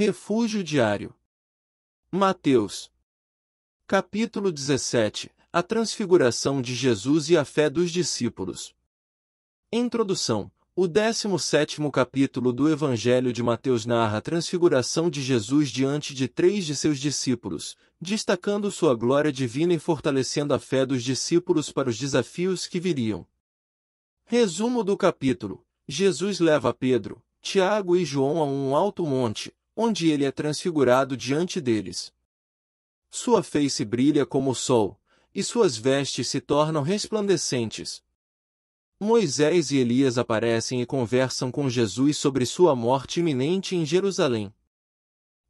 Refúgio diário. Mateus. Capítulo 17. A transfiguração de Jesus e a fé dos discípulos. Introdução. O 17 capítulo do Evangelho de Mateus narra a transfiguração de Jesus diante de três de seus discípulos, destacando sua glória divina e fortalecendo a fé dos discípulos para os desafios que viriam. Resumo do capítulo. Jesus leva Pedro, Tiago e João a um alto monte, onde ele é transfigurado diante deles. Sua face brilha como o sol, e suas vestes se tornam resplandecentes. Moisés e Elias aparecem e conversam com Jesus sobre sua morte iminente em Jerusalém.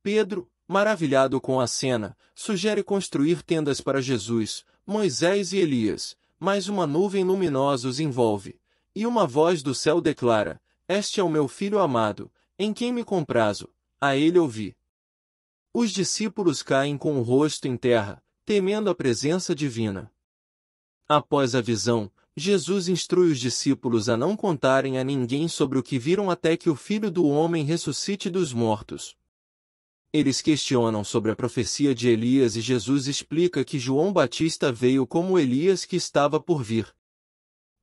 Pedro, maravilhado com a cena, sugere construir tendas para Jesus, Moisés e Elias, mas uma nuvem luminosa os envolve, e uma voz do céu declara: Este é o meu filho amado, em quem me comprazo, a ele ouvi. Os discípulos caem com o rosto em terra, temendo a presença divina. Após a visão, Jesus instrui os discípulos a não contarem a ninguém sobre o que viram até que o Filho do Homem ressuscite dos mortos. Eles questionam sobre a profecia de Elias e Jesus explica que João Batista veio como Elias que estava por vir.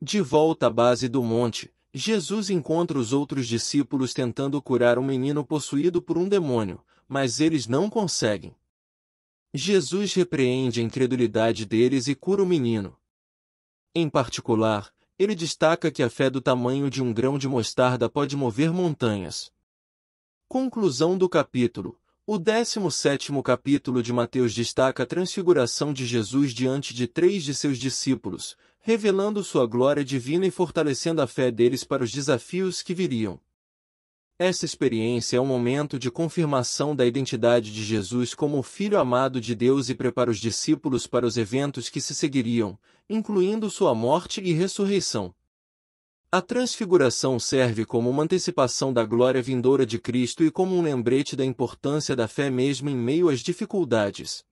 De volta à base do monte, Jesus encontra os outros discípulos tentando curar um menino possuído por um demônio, mas eles não conseguem. Jesus repreende a incredulidade deles e cura o menino. Em particular, ele destaca que a fé do tamanho de um grão de mostarda pode mover montanhas. Conclusão do capítulo. O 17 capítulo de Mateus destaca a transfiguração de Jesus diante de três de seus discípulos, revelando sua glória divina e fortalecendo a fé deles para os desafios que viriam. Esta experiência é um momento de confirmação da identidade de Jesus como o Filho amado de Deus e prepara os discípulos para os eventos que se seguiriam, incluindo sua morte e ressurreição. A transfiguração serve como uma antecipação da glória vindoura de Cristo e como um lembrete da importância da fé mesmo em meio às dificuldades.